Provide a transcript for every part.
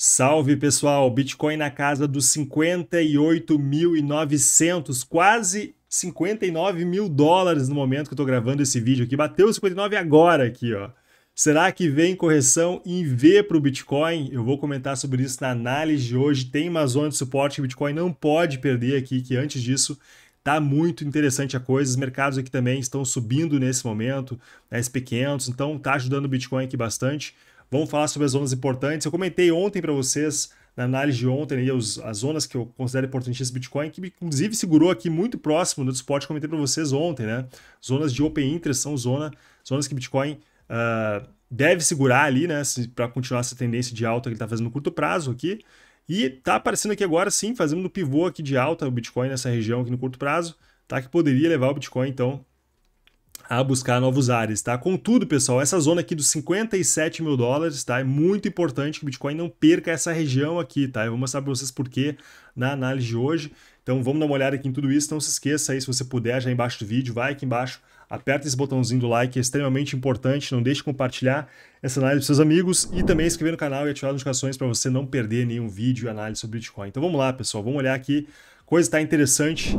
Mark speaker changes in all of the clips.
Speaker 1: Salve pessoal, Bitcoin na casa dos 58.900, quase 59 mil dólares no momento que eu estou gravando esse vídeo aqui. Bateu 59 agora aqui, ó. Será que vem correção em V para o Bitcoin? Eu vou comentar sobre isso na análise de hoje. Tem uma zona de suporte que o Bitcoin não pode perder aqui, que antes disso tá muito interessante a coisa. Os mercados aqui também estão subindo nesse momento, né, SP500, então tá ajudando o Bitcoin aqui bastante. Vamos falar sobre as zonas importantes. Eu comentei ontem para vocês, na análise de ontem, aí, os, as zonas que eu considero importantíssimas do Bitcoin, que inclusive segurou aqui muito próximo do eu comentei para vocês ontem, né? Zonas de open interest são zona, zonas que Bitcoin uh, deve segurar ali, né? Para continuar essa tendência de alta que ele está fazendo no curto prazo aqui. E tá aparecendo aqui agora sim, fazendo um pivô aqui de alta o Bitcoin nessa região aqui no curto prazo, tá? Que poderia levar o Bitcoin então a buscar novos ares, tá? Contudo, pessoal, essa zona aqui dos 57 mil dólares, tá? É muito importante que o Bitcoin não perca essa região aqui, tá? Eu vou mostrar para vocês por quê na análise de hoje. Então vamos dar uma olhada aqui em tudo isso. Não se esqueça aí, se você puder, já embaixo do vídeo, vai aqui embaixo, aperta esse botãozinho do like, é extremamente importante. Não deixe de compartilhar essa análise para seus amigos e também inscrever no canal e ativar as notificações para você não perder nenhum vídeo e análise sobre Bitcoin. Então vamos lá, pessoal, vamos olhar aqui. Coisa está interessante,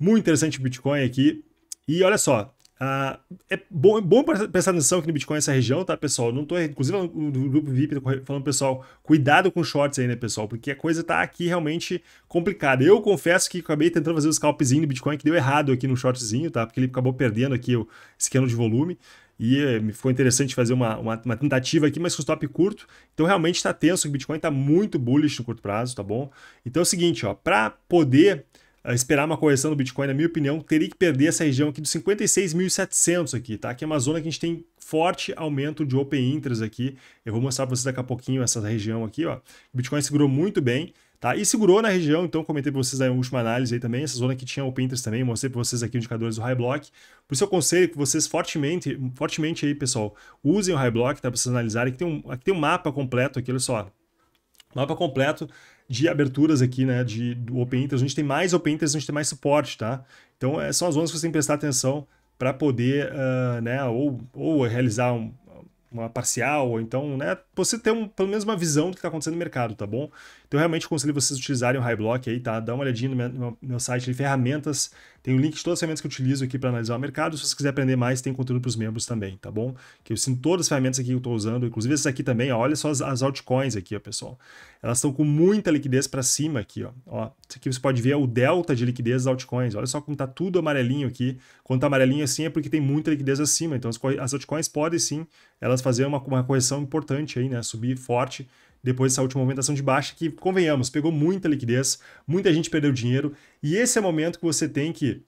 Speaker 1: muito interessante o Bitcoin aqui. E olha só, ah, é bom, é bom prestar atenção aqui no Bitcoin nessa região, tá, pessoal? Não tô, inclusive, no grupo VIP, falando, pessoal, cuidado com shorts aí, né, pessoal? Porque a coisa tá aqui realmente complicada. Eu confesso que acabei tentando fazer o scalpzinho do Bitcoin, que deu errado aqui no shortzinho, tá? Porque ele acabou perdendo aqui o esquema de volume. E eh, me ficou interessante fazer uma, uma, uma, tentativa aqui, mas com stop curto. Então realmente está tenso, o Bitcoin está muito bullish no curto prazo, tá bom? Então é o seguinte, ó, para poder esperar uma correção do Bitcoin, na minha opinião, teria que perder essa região aqui dos 56.700 aqui, tá? Que é uma zona que a gente tem forte aumento de open interest aqui. Eu vou mostrar para vocês daqui a pouquinho essa região aqui, ó. O Bitcoin segurou muito bem, tá? E segurou na região, então comentei para vocês aí uma última análise aí também, essa zona que tinha open interest também, mostrei para vocês aqui os indicadores do high block. Por isso eu aconselho que vocês fortemente, fortemente aí, pessoal, usem o high block, tá? Para vocês analisarem, aqui tem um, aqui tem um mapa completo aqui, olha só. Mapa completo de aberturas aqui, né, de, do Open Interest. A gente tem mais Open Interest, a gente tem mais suporte, tá? Então, é, são as zonas que você tem que prestar atenção para poder, uh, né, ou, ou realizar um, uma parcial, ou então, né, você ter um, pelo menos uma visão do que está acontecendo no mercado, tá bom? Então, realmente aconselho vocês utilizarem o High Block aí, tá? Dá uma olhadinha no meu, no meu site de ferramentas. Tem o link de todas as ferramentas que eu utilizo aqui para analisar o mercado. Se você quiser aprender mais, tem conteúdo para os membros também, tá bom? Que eu sinto todas as ferramentas aqui que eu estou usando, inclusive essas aqui também. Ó, olha só as, as altcoins aqui, ó, pessoal. Elas estão com muita liquidez para cima aqui, ó. ó. Isso aqui você pode ver é o delta de liquidez das altcoins. Olha só como está tudo amarelinho aqui. Quando está amarelinho assim é porque tem muita liquidez acima. Então as, as altcoins podem sim elas fazer uma, uma correção importante aí, né? Subir forte depois dessa última movimentação de baixa, que, convenhamos, pegou muita liquidez, muita gente perdeu dinheiro, e esse é o momento que você tem que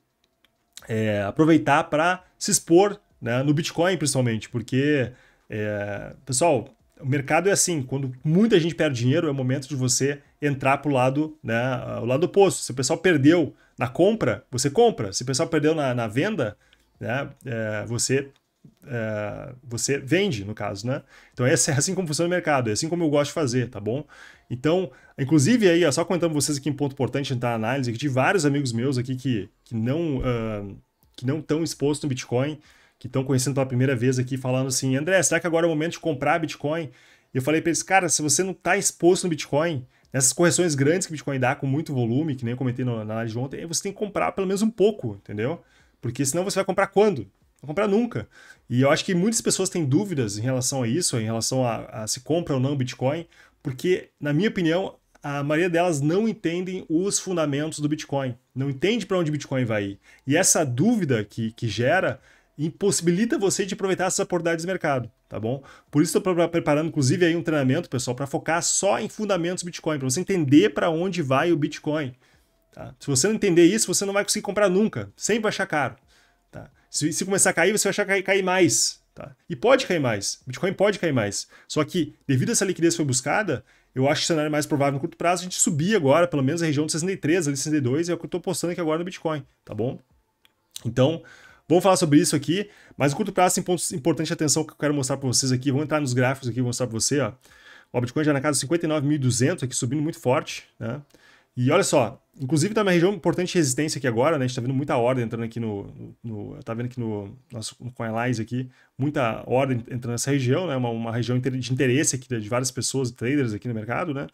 Speaker 1: é, aproveitar para se expor né, no Bitcoin, principalmente, porque, é, pessoal, o mercado é assim, quando muita gente perde dinheiro, é o momento de você entrar para o lado, né, o lado oposto. Se o pessoal perdeu na compra, você compra. Se o pessoal perdeu na, na venda, né, é, você é, você vende, no caso, né? Então é assim como funciona o mercado, é assim como eu gosto de fazer, tá bom? Então, inclusive aí, ó, só comentando vocês aqui um ponto importante da análise, que de vários amigos meus aqui que, que não uh, que não estão expostos no Bitcoin, que estão conhecendo pela primeira vez aqui, falando assim, André, será que agora é o momento de comprar Bitcoin? E eu falei para eles, cara, se você não está exposto no Bitcoin, nessas correções grandes que o Bitcoin dá com muito volume, que nem eu comentei na análise de ontem, você tem que comprar pelo menos um pouco, entendeu? Porque senão você vai comprar quando? comprar nunca. E eu acho que muitas pessoas têm dúvidas em relação a isso, em relação a, a se compra ou não Bitcoin, porque, na minha opinião, a maioria delas não entendem os fundamentos do Bitcoin, não entende para onde o Bitcoin vai ir. E essa dúvida que, que gera impossibilita você de aproveitar essas oportunidades de mercado, tá bom? Por isso estou preparando, inclusive, aí um treinamento, pessoal, para focar só em fundamentos Bitcoin, para você entender para onde vai o Bitcoin. Tá? Se você não entender isso, você não vai conseguir comprar nunca, sempre vai achar caro. Tá? Se, se, começar a cair, você vai achar que vai cair mais. Tá? E pode cair mais. Bitcoin pode cair mais. Só que, devido a essa liquidez que foi buscada, eu acho que o cenário mais provável no curto prazo é a gente subir agora, pelo menos a região de 63, ali 62, é o que eu estou postando aqui agora no Bitcoin, tá bom? Então, Vamos falar sobre isso aqui, mas no curto prazo tem pontos importantes de atenção que eu quero mostrar para vocês aqui. Vou entrar nos gráficos aqui, vou mostrar para você. Ó. O Bitcoin já na casa de 59.200, aqui subindo muito forte. Né? E olha só, Inclusive, tá uma região importante resistência aqui agora, né? A gente tá vendo muita ordem entrando aqui no. no tá vendo aqui no nosso no CoinLise aqui, muita ordem entrando nessa região, né? Uma, uma região de interesse aqui de várias pessoas, traders aqui no mercado, né?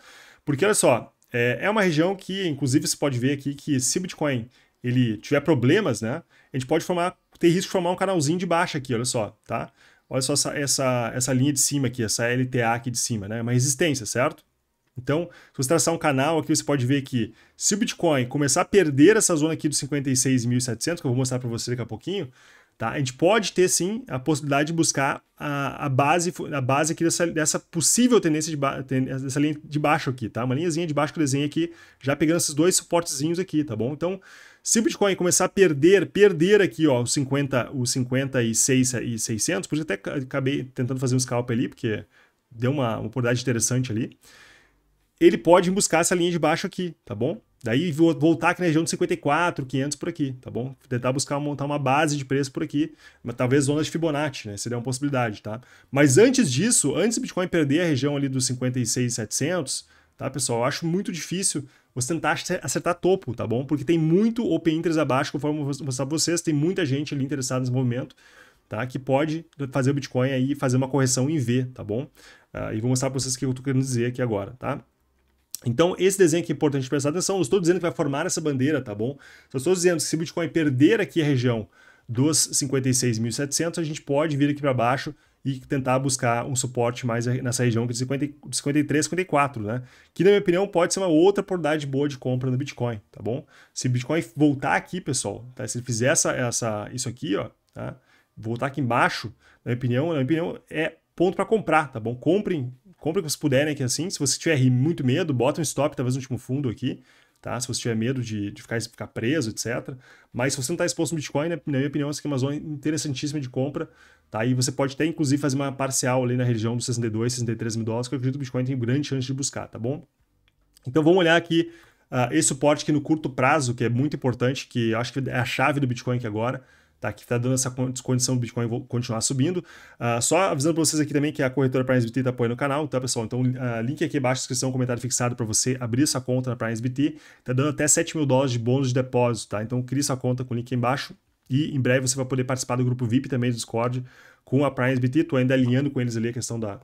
Speaker 1: Porque olha só, é, é uma região que, inclusive, você pode ver aqui que se o Bitcoin ele tiver problemas, né? A gente pode formar, ter risco de formar um canalzinho de baixa aqui, olha só, tá? Olha só essa, essa, essa linha de cima aqui, essa LTA aqui de cima, né? Uma resistência, certo? Então, se você traçar um canal aqui, você pode ver que se o Bitcoin começar a perder essa zona aqui dos 56.700, que eu vou mostrar para você daqui a pouquinho, tá? a gente pode ter sim a possibilidade de buscar a, a, base, a base aqui dessa, dessa possível tendência, de ba, dessa linha de baixo aqui, tá? uma linhazinha de baixo que eu desenhei aqui, já pegando esses dois suportezinhos aqui, tá bom? Então, se o Bitcoin começar a perder, perder aqui, ó, os 50, os 56 e 600, por isso até acabei tentando fazer um scalp ali, porque deu uma, uma oportunidade interessante ali ele pode buscar essa linha de baixo aqui, tá bom? Daí voltar aqui na região de 54, 500 por aqui, tá bom? Tentar buscar montar uma base de preço por aqui, mas talvez zona de Fibonacci, né? Seria uma possibilidade, tá? Mas antes disso, antes do Bitcoin perder a região ali dos 56,700, tá, pessoal? Eu acho muito difícil você tentar acertar topo, tá bom? Porque tem muito open interest abaixo, conforme eu vou mostrar pra vocês, tem muita gente ali interessada nesse movimento, tá? Que pode fazer o Bitcoin aí fazer uma correção em V, tá bom? Ah, e vou mostrar para vocês o que eu tô querendo dizer aqui agora, tá? Então, esse desenho aqui é importante prestar atenção. Não estou dizendo que vai formar essa bandeira, tá bom? Só estou dizendo que se o Bitcoin perder aqui a região dos 56.700, a gente pode vir aqui para baixo e tentar buscar um suporte mais nessa região de 53, 54, né? Que, na minha opinião, pode ser uma outra oportunidade boa de compra no Bitcoin, tá bom? Se o Bitcoin voltar aqui, pessoal, tá? se ele fizer essa, essa, isso aqui, ó, tá? voltar aqui embaixo, na minha opinião, na minha opinião é ponto para comprar, tá bom? Comprem compra que vocês puderem aqui né, é assim. Se você tiver muito medo, bota um stop, talvez no último fundo aqui, tá? Se você tiver medo de, de ficar, ficar preso, etc. Mas se você não está exposto no Bitcoin, né, na minha opinião, essa aqui é uma zona interessantíssima de compra, tá? E você pode até, inclusive, fazer uma parcial ali na região dos 62, 63 mil dólares, que eu acredito que o Bitcoin tem grande chance de buscar, tá bom? Então vamos olhar aqui uh, esse suporte aqui no curto prazo, que é muito importante, que acho que é a chave do Bitcoin aqui agora, tá? que está dando essa condição do Bitcoin continuar subindo. Uh, só avisando para vocês aqui também que a corretora PrimeSBT está apoiando o canal, tá, pessoal? Então, uh, link aqui na descrição, comentário fixado para você abrir sua conta na PrimeSBT. Está dando até 7 mil dólares de bônus de depósito, tá? Então, crie sua conta com o link embaixo e em breve você vai poder participar do grupo VIP também do Discord com a PrimeSBT. Estou ainda alinhando com eles ali a questão da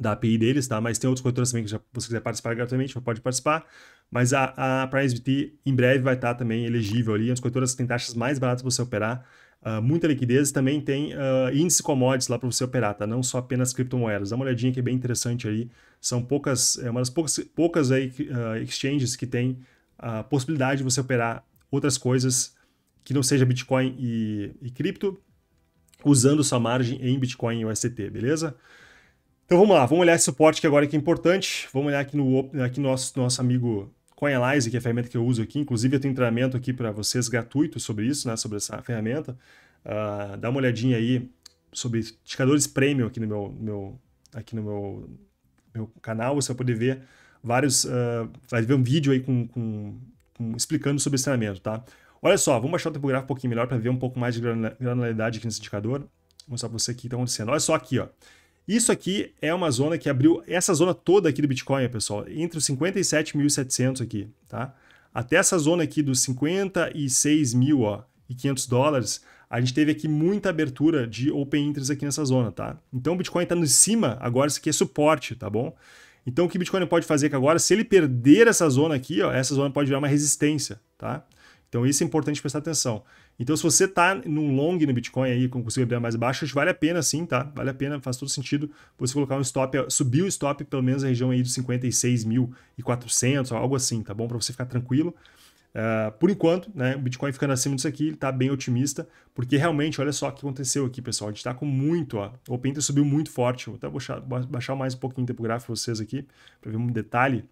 Speaker 1: da API deles, tá? Mas tem outros corretores também que já, você quiser participar gratuitamente, pode participar. Mas a, a PriceBT em breve vai estar tá também elegível ali. As é corretoras que têm taxas mais baratas para você operar. Uh, muita liquidez também tem uh, índice commodities lá para você operar, tá? Não só apenas criptomoedas. Dá uma olhadinha que é bem interessante aí. São poucas, é uma das poucas, poucas aí, uh, exchanges que tem a possibilidade de você operar outras coisas que não seja Bitcoin e, e cripto, usando sua margem em Bitcoin e USDT, beleza? Então vamos lá, vamos olhar esse suporte que agora é que é importante. Vamos olhar aqui no, aqui nosso, nosso amigo CoinAlyze, que é a ferramenta que eu uso aqui. Inclusive eu tenho treinamento aqui para vocês gratuito sobre isso, né, sobre essa ferramenta. Uh, dá uma olhadinha aí sobre indicadores premium aqui no meu, meu aqui no meu, meu canal, você vai poder ver vários, uh, vai ver um vídeo aí com, com, com, explicando sobre esse treinamento, tá? Olha só, vamos baixar o tempo gráfico um pouquinho melhor para ver um pouco mais de granularidade aqui nesse indicador. Vou mostrar para você o que está acontecendo. Olha só aqui, ó. Isso aqui é uma zona que abriu essa zona toda aqui do Bitcoin, pessoal, entre os 57.700 aqui, tá? Até essa zona aqui dos 56.500 mil, e dólares, a gente teve aqui muita abertura de open interest aqui nessa zona, tá? Então o Bitcoin está no cima, agora isso aqui é suporte, tá bom? Então o que o Bitcoin pode fazer que agora, se ele perder essa zona aqui, ó, essa zona pode virar uma resistência, tá? Então isso é importante prestar atenção. Então se você está num long no Bitcoin aí, com consigo abrir mais baixo, vale a pena sim, tá? Vale a pena, faz todo sentido você colocar um stop, subir o stop pelo menos na região aí dos 56.400, algo assim, tá bom? Para você ficar tranquilo. Uh, por enquanto, né, o Bitcoin ficando acima disso aqui, ele está bem otimista, porque realmente, olha só o que aconteceu aqui, pessoal. A gente está com muito, ó, o Open subiu muito forte. Vou até baixar, baixar mais um pouquinho o tempo gráfico para vocês aqui, para ver um detalhe.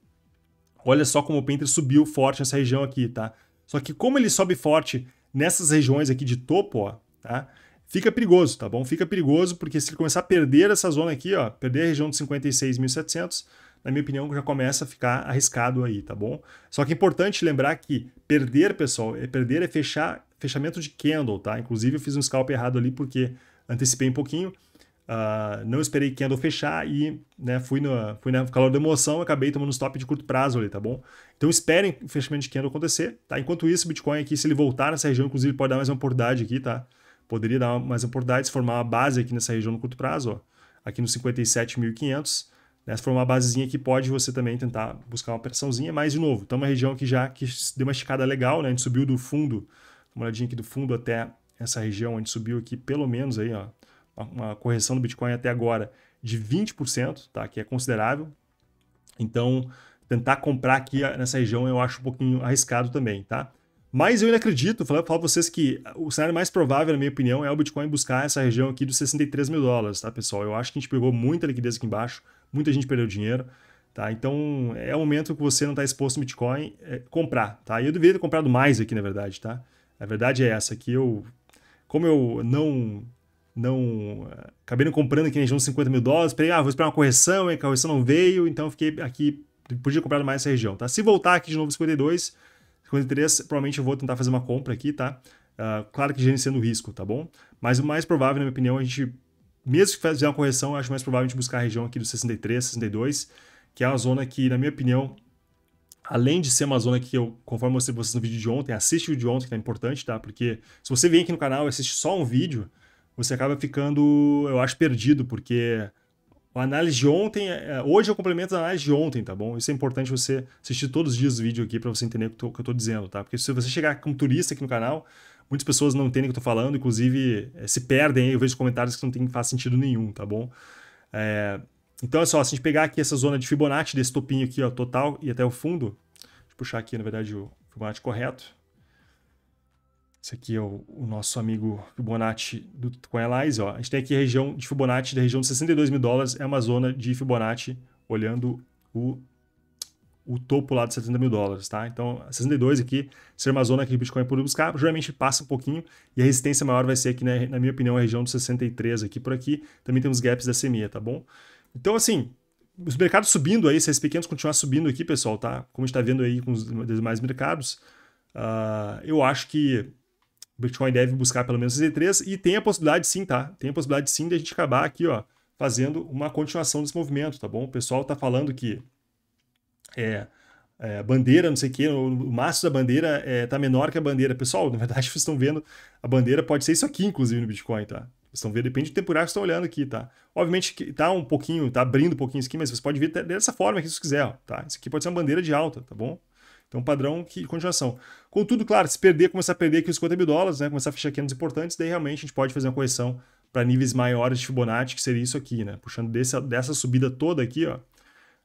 Speaker 1: Olha só como o Open subiu forte nessa região aqui, tá? Só que como ele sobe forte nessas regiões aqui de topo, ó, tá? Fica perigoso, tá bom? Fica perigoso porque se ele começar a perder essa zona aqui, ó, perder a região de 56.700, na minha opinião, já começa a ficar arriscado aí, tá bom? Só que é importante lembrar que perder, pessoal, é perder é fechar fechamento de candle, tá? Inclusive eu fiz um scalp errado ali porque antecipei um pouquinho, Uh, não esperei que andou fechar e né, fui, no, fui na calor da emoção acabei tomando um stop de curto prazo ali, tá bom? Então esperem o fechamento de candle acontecer, tá? Enquanto isso, o Bitcoin aqui, se ele voltar nessa região, inclusive pode dar mais uma oportunidade aqui, tá? Poderia dar mais uma oportunidade, se formar uma base aqui nessa região no curto prazo, ó, aqui nos 57.500, né? Se formar uma basezinha que pode você também tentar buscar uma operaçãozinha, mas de novo, tá uma região aqui já que deu uma esticada legal, né? A gente subiu do fundo, uma olhadinha aqui do fundo até essa região, a gente subiu aqui pelo menos aí, ó, uma correção do Bitcoin até agora de 20%, tá? que é considerável. Então, tentar comprar aqui ah, nessa região eu acho um pouquinho arriscado também, tá? Mas eu ainda acredito, falo, falo para vocês que o cenário mais provável, na minha opinião, é o Bitcoin buscar essa região aqui dos 63 mil dólares, tá, pessoal? Eu acho que a gente pegou muita liquidez aqui embaixo, muita gente perdeu dinheiro, tá? Então é o momento que você não está exposto ao Bitcoin é, comprar, tá? E eu deveria ter comprado mais aqui, na verdade, tá? A verdade é essa, que eu, como eu não não. Eh, acabei não comprando aqui na região 50 mil dólares. Esperei, ah, vou esperar uma correção, e a correção não veio, então fiquei aqui. Podia comprar mais essa região, tá? Se voltar aqui de novo 52, 53, provavelmente eu vou tentar fazer uma compra aqui, tá? Uh, claro que gerenciando o risco, tá bom? Mas o mais provável, na minha opinião, a gente, mesmo que fizer uma correção, eu acho mais provável a gente buscar a região aqui dos 63, 62, que é uma zona que, na minha opinião, além de ser uma zona que eu, conforme eu mostrei pra vocês no vídeo de ontem, assiste o vídeo de ontem, que é importante, tá? Porque se você vem aqui no canal e assiste só um vídeo, você acaba ficando, eu acho, perdido, porque a análise de ontem, é, hoje eu complemento a análise de ontem, tá bom? Isso é importante você assistir todos os dias o vídeo aqui para você entender o que, eu estou dizendo, tá? Porque se você chegar como turista aqui no canal, muitas pessoas não entendem o que eu estou falando, inclusive eh, se perdem, eu vejo comentários que não tem, faz sentido nenhum, tá bom? É, então é só, se a gente pegar aqui essa zona de Fibonacci, desse topinho aqui, ó, total e até o fundo, deixa eu puxar aqui, na verdade, o Fibonacci correto, esse aqui é o, o nosso amigo Fibonacci do Coinlines. Ó. A gente tem aqui a região de Fibonacci da região de 62 mil dólares. É uma zona de Fibonacci olhando o, o topo lá de 70 mil dólares. Tá? Então, 62 aqui ser uma zona que o Bitcoin pode buscar. Geralmente passa um pouquinho e a resistência maior vai ser aqui, né, na minha opinião, a região dos 63 aqui por aqui. Também temos gaps da semia, tá bom? Então, assim, os mercados subindo aí, se esses pequenos continuar subindo aqui, pessoal, tá? Como a gente está vendo aí com os demais mercados, uh, eu acho que Bitcoin deve buscar pelo menos 63 e tem a possibilidade sim, tá? Tem a possibilidade sim de a gente acabar aqui, ó, fazendo uma continuação desse movimento, tá bom? O pessoal tá falando que é, é, bandeira, não sei o que, o, o maço da bandeira é, tá menor que a bandeira. Pessoal, na verdade, vocês estão vendo, a bandeira pode ser isso aqui, inclusive, no Bitcoin, tá? Vocês estão vendo, depende do temporário que estão olhando aqui, tá? Obviamente que tá um pouquinho, tá abrindo um pouquinho isso aqui, mas vocês podem ver dessa forma que se quiser, ó, tá? Isso aqui pode ser uma bandeira de alta, tá bom? Então, padrão que, de continuação. Contudo, claro, se perder, começar a perder aqui os 50 mil dólares, né? Começar a fechar quedas importantes, daí realmente a gente pode fazer uma correção para níveis maiores de Fibonacci, que seria isso aqui, né? Puxando dessa, dessa subida toda aqui, ó.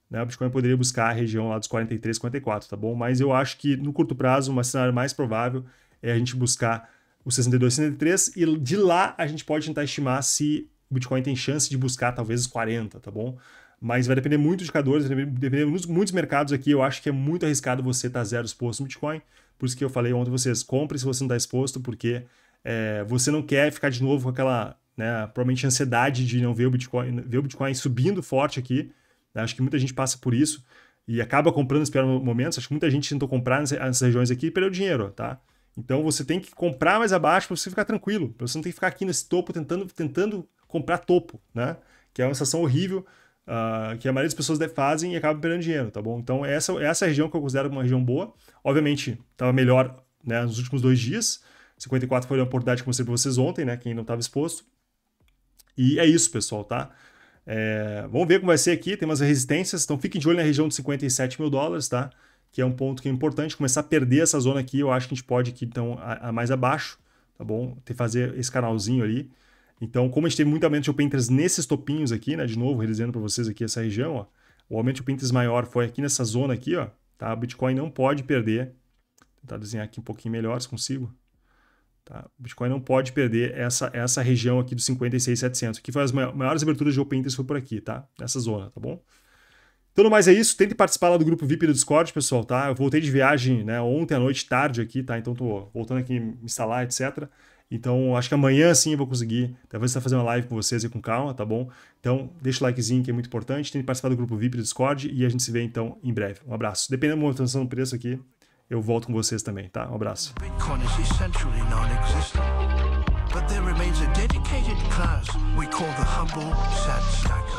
Speaker 1: Né, o Bitcoin poderia buscar a região lá dos 43, 44, tá bom? Mas eu acho que no curto prazo, um cenário mais provável é a gente buscar os 62, 63 e de lá a gente pode tentar estimar se o Bitcoin tem chance de buscar talvez os 40, tá bom? mas vai depender muito de indicadores, vai depender de muitos mercados aqui. Eu acho que é muito arriscado você estar tá zero exposto no Bitcoin. Por isso que eu falei ontem vocês, compre se você não está exposto, porque é, você não quer ficar de novo com aquela, né, provavelmente ansiedade de não ver o Bitcoin, ver o Bitcoin subindo forte aqui. Né? Acho que muita gente passa por isso e acaba comprando nos piores momentos. Acho que muita gente tentou comprar nessas regiões aqui e perdeu dinheiro, tá? Então você tem que comprar mais abaixo para você ficar tranquilo, você não tem que ficar aqui nesse topo tentando, tentando comprar topo, né? Que é uma sensação horrível Uh, que a maioria das pessoas fazem e acabam perdendo dinheiro, tá bom? Então, essa, essa região que eu considero uma região boa. Obviamente, estava melhor né, nos últimos dois dias. 54 foi uma oportunidade que mostrei para vocês ontem, né? Quem não estava exposto. E é isso, pessoal, tá? É, vamos ver como vai ser aqui. Tem umas resistências, então fiquem de olho na região de 57 mil dólares, tá? Que é um ponto que é importante. Começar a perder essa zona aqui, eu acho que a gente pode aqui, então, a, a mais abaixo, tá bom? Ter fazer esse canalzinho ali. Então, como a gente teve muito aumento de open interest nesses topinhos aqui, né? De novo, dizendo para vocês aqui essa região, ó. O aumento de open interest maior foi aqui nessa zona aqui, ó. Tá? O Bitcoin não pode perder. Vou tentar desenhar aqui um pouquinho melhor, se consigo. Tá? O Bitcoin não pode perder essa, essa região aqui dos 56,700. Aqui foi as maiores aberturas de open interest foi por aqui, tá? Nessa zona, tá bom? Então, no mais é isso. Tente participar lá do grupo VIP do Discord, pessoal, tá? Eu voltei de viagem né, ontem à noite, tarde aqui, tá? Então, tô voltando aqui me instalar, etc. Então, acho que amanhã sim eu vou conseguir. Talvez estar fazendo uma live com vocês e com calma, tá bom? Então, deixa o likezinho que é muito importante. Tem que participar do grupo VIP do Discord e a gente se vê então em breve. Um abraço. Dependendo da movimentação do preço aqui, eu volto com vocês também, tá? Um abraço. Bitcoin but there remains a dedicated class we call the humble sad